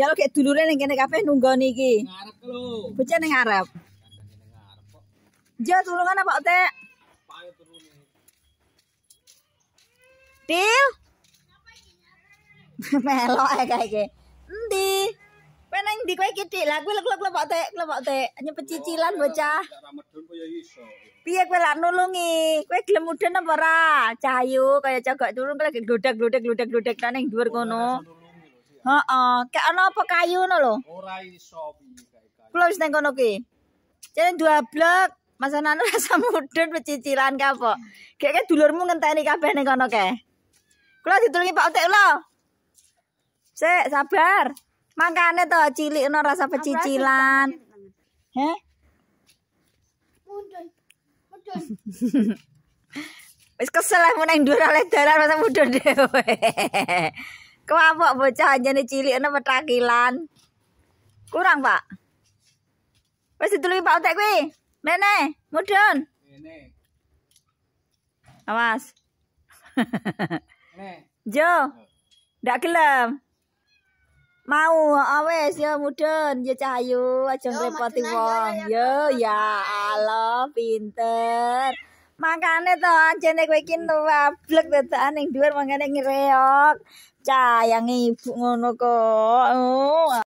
Jalo kayak dulure ning kene kabeh nunggoni iki. Ngarep lho. Bocah ning ngarep. Jo tulungan apa Tek? Til. Melo ae ya, kae iki. Endi? Kowe di ndi kowe iki Dik? Lah kuwi lek-lek Tek, lek Tek, nyepet cicilan bocah. Ya Piye kowe lak nulungi? Kowe gelem mudhen apa ora? Cahayu kaya cagak turun kowe lagi glodak-glodak glodak-glodak nang dhuwur kono. Heeh, uh kayak ana apa kayu ngono lho. Ora iso kayu. Kulo wis nang kono kuwi. Jalan dua blok, masa nanu rasa mudun pecicilan ka apa? Kayak -kaya dulurmu ngenteni kabeh ning kono kae. Kulo ditulungi Pak Utek lho. Sik, sabar. Mangkane to cilik ngono rasa pecicilan. He? Mudun. Mudun. Wis kesel aku nang dhuwur oleh darah rasa mudun dhewe. Kewapok bocah anjane cilik ana petakilan. Kurang, Pak. Wis ditulungi Pak Utek kuwi. Mene, mudun. Mene. Awas. Mene. Jo. Ndak gelem. Mau, awes oh, ya mudun, ya Cahayu, aja ngrepoti wong. Yo ya Allah, pinter. Makane to anjene kowe iki nablek dadakan ning dhuwur mangane ngireok. Cah yang ibu ngono kok. Oh.